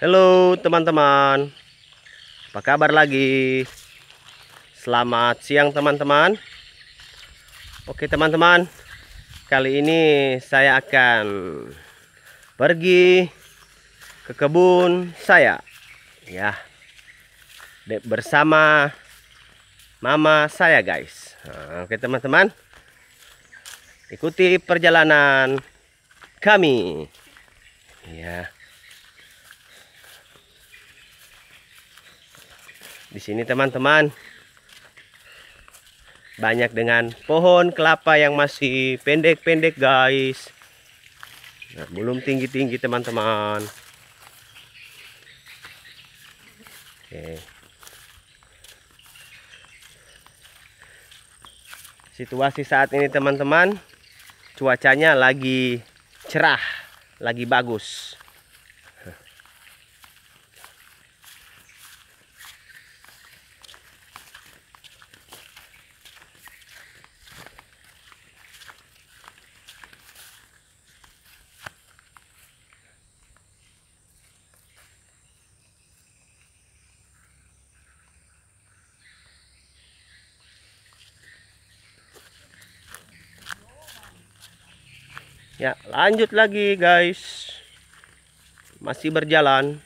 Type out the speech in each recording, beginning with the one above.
Halo teman-teman Apa kabar lagi Selamat siang teman-teman Oke teman-teman Kali ini saya akan Pergi Ke kebun saya Ya Bersama Mama saya guys ah, Oke teman-teman Ikuti perjalanan Kami Ya yeah. Di sini teman-teman banyak dengan pohon kelapa yang masih pendek-pendek guys. Nah, belum tinggi-tinggi teman-teman. Oke. Situasi saat ini teman-teman cuacanya lagi cerah, lagi bagus. ya lanjut lagi guys masih berjalan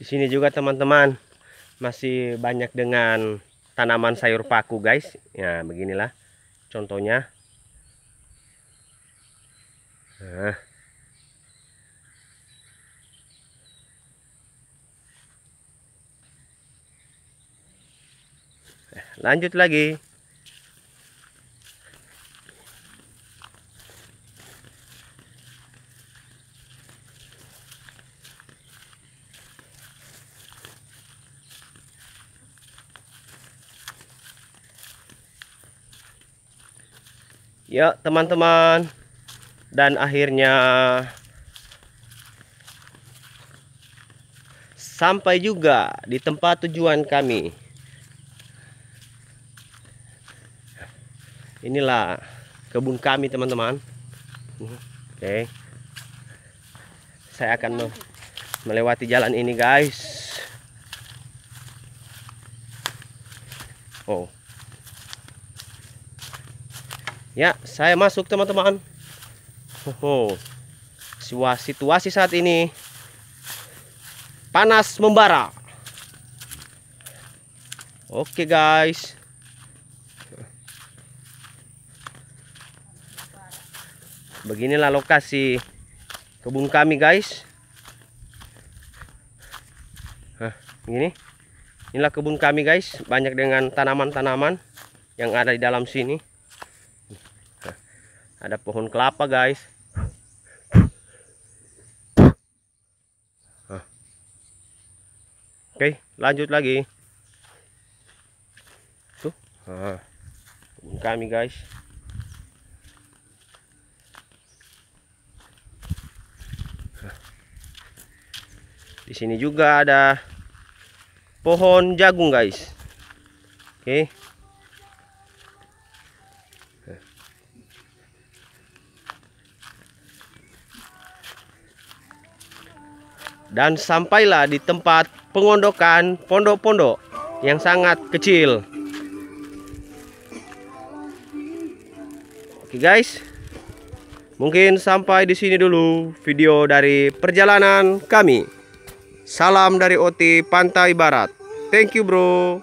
Di sini juga teman-teman masih banyak dengan tanaman sayur paku guys. Ya beginilah contohnya. Nah. Eh, lanjut lagi. ya teman-teman dan akhirnya sampai juga di tempat tujuan kami inilah kebun kami teman-teman oke saya akan melewati jalan ini guys oh Ya, saya masuk teman-teman. Oh, situasi saat ini panas membara. Oke guys. Beginilah lokasi kebun kami guys. Hah, ini. Inilah kebun kami guys, banyak dengan tanaman-tanaman yang ada di dalam sini ada pohon kelapa guys oke lanjut lagi tuh kebun kami guys di sini juga ada pohon jagung guys oke okay. dan sampailah di tempat pengondokan pondok-pondok yang sangat kecil. Oke guys, mungkin sampai di sini dulu video dari perjalanan kami. Salam dari OT Pantai Barat. Thank you bro.